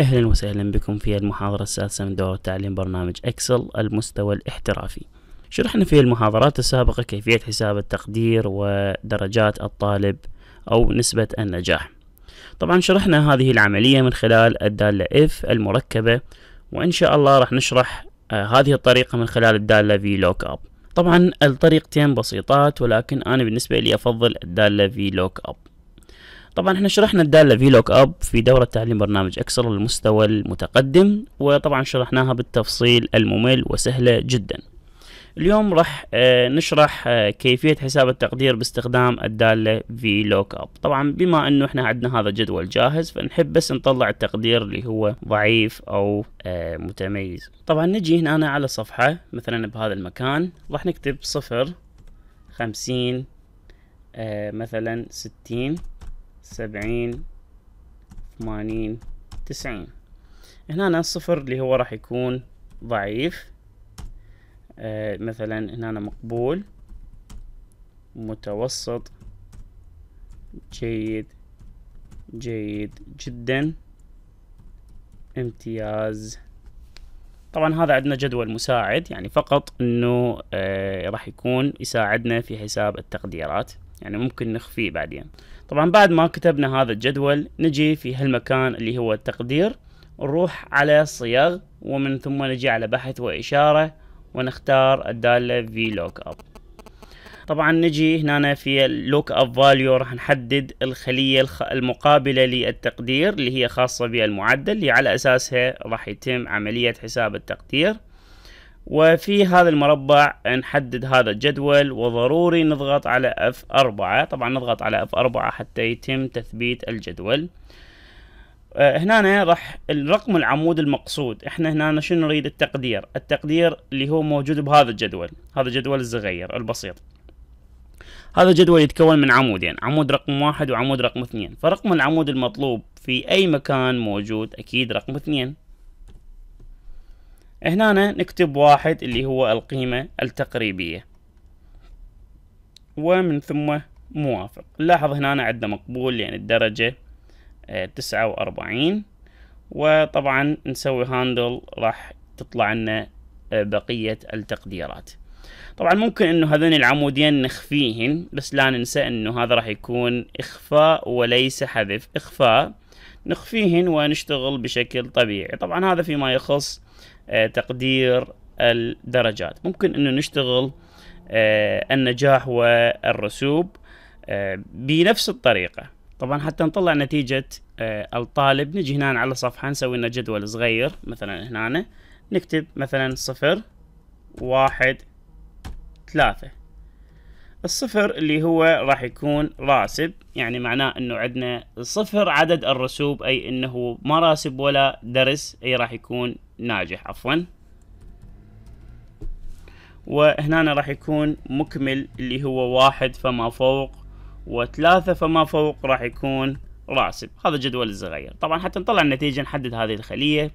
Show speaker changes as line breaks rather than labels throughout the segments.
أهلا وسهلا بكم في المحاضرة السادسة من دورة تعليم برنامج إكسل المستوى الاحترافي شرحنا في المحاضرات السابقة كيفية حساب التقدير ودرجات الطالب أو نسبة النجاح طبعا شرحنا هذه العملية من خلال الدالة F المركبة وإن شاء الله راح نشرح آه، هذه الطريقة من خلال الدالة V lookup طبعا الطريقتين بسيطات ولكن أنا بالنسبة لي أفضل الدالة V lookup طبعا احنا شرحنا الدالة في لوك اب في دورة تعليم برنامج اكسل للمستوى المتقدم وطبعا شرحناها بالتفصيل الممل وسهلة جدا اليوم راح آه، نشرح آه، كيفية حساب التقدير باستخدام الدالة في لوك اب طبعا بما انه احنا عندنا هذا الجدول جاهز فنحب بس نطلع التقدير اللي هو ضعيف او آه، متميز طبعا نجي هنا أنا على صفحة مثلا بهذا المكان راح نكتب صفر خمسين مثلا ستين سبعين ثمانين تسعين هنا أنا الصفر اللي هو راح يكون ضعيف آه مثلا هنا مقبول متوسط جيد جيد جدا امتياز طبعا هذا عندنا جدول مساعد يعني فقط انه آه راح يكون يساعدنا في حساب التقديرات يعني ممكن نخفيه بعدين طبعا بعد ما كتبنا هذا الجدول نجي في هالمكان اللي هو التقدير نروح على صياغ ومن ثم نجي على بحث وإشارة ونختار الدالة في لوك أب طبعا نجي هنا في لوك أب فاليو راح نحدد الخلية المقابلة للتقدير اللي هي خاصة بالمعدل اللي على أساسها راح يتم عملية حساب التقدير وفي هذا المربع نحدد هذا الجدول وضروري نضغط على F4 طبعا نضغط على F4 حتى يتم تثبيت الجدول آه، هنا راح الرقم العمود المقصود احنا هنا شنو نريد التقدير التقدير اللي هو موجود بهذا الجدول هذا الجدول الصغير البسيط هذا الجدول يتكون من عمودين عمود رقم واحد وعمود رقم اثنين فرقم العمود المطلوب في اي مكان موجود اكيد رقم اثنين هنا نكتب واحد اللي هو القيمة التقريبية ومن ثم موافق نلاحظ هنا عندنا مقبول يعني الدرجة آه، تسعة وأربعين وطبعا نسوي هاندل راح تطلع لنا آه، بقية التقديرات طبعا ممكن انه هذين العمودين نخفيهن بس لا ننسى انه هذا راح يكون اخفاء وليس حذف اخفاء نخفيهن ونشتغل بشكل طبيعي طبعا هذا فيما يخص آه، تقدير الدرجات ممكن انه نشتغل آه، النجاح والرسوب آه، بنفس الطريقة طبعا حتى نطلع نتيجة الطالب نجي هنا على صفحة نسوي لنا جدول صغير مثلا هنا نكتب مثلا صفر واحد ثلاثة الصفر اللي هو راح يكون راسب يعني معناه انه عندنا صفر عدد الرسوب اي انه ما راسب ولا درس اي راح يكون ناجح عفوا وهنا راح يكون مكمل اللي هو واحد فما فوق وثلاثة فما فوق راح يكون راسب هذا جدول الصغير طبعا حتى نطلع النتيجة نحدد هذه الخلية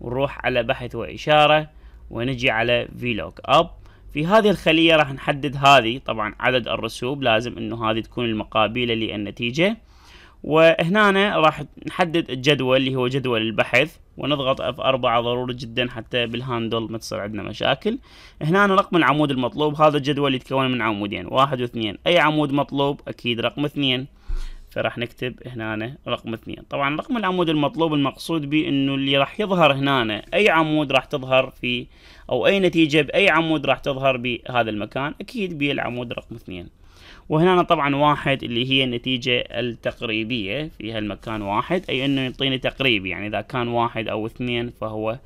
ونروح على بحث وإشارة ونجي على فيلوك أب في هذه الخلية راح نحدد هذه طبعا عدد الرسوب لازم انه هذه تكون المقابلة للنتيجة وهنا راح نحدد الجدول اللي هو جدول البحث ونضغط F4 ضروري جدا حتى بالهاندل ما تصير عندنا مشاكل هنا رقم العمود المطلوب هذا الجدول يتكون من عمودين واحد واثنين اي عمود مطلوب اكيد رقم اثنين فراح نكتب هنا رقم اثنين طبعا رقم العمود المطلوب المقصود به انه اللي راح يظهر هنا اي عمود راح تظهر في او اي نتيجة باي عمود راح تظهر بهذا المكان اكيد بالعمود رقم اثنين وهنا طبعا واحد اللي هي النتيجة التقريبية في هالمكان واحد أي أنه يعطيني تقريبي يعني إذا كان واحد أو اثنين فهو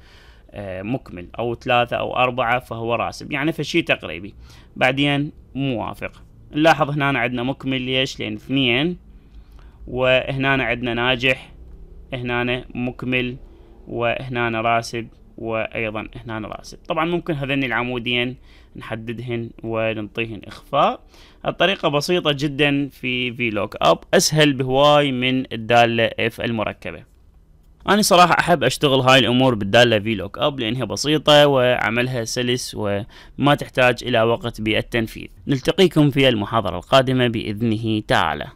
آه، مكمل أو ثلاثة أو أربعة فهو راسب يعني فشي تقريبي بعدين موافق نلاحظ هنا عندنا مكمل ليش لأن اثنين وهنا عندنا ناجح هنا مكمل وهنا راسب وايضا هنا راسب طبعا ممكن هذين العمودين نحددهن وننطيهن اخفاء الطريقه بسيطه جدا في في لوك اب اسهل بهواي من الداله اف المركبه أنا صراحة أحب أشتغل هاي الأمور بالدالة في لوك أب لأنها بسيطة وعملها سلس وما تحتاج إلى وقت بالتنفيذ نلتقيكم في المحاضرة القادمة بإذنه تعالى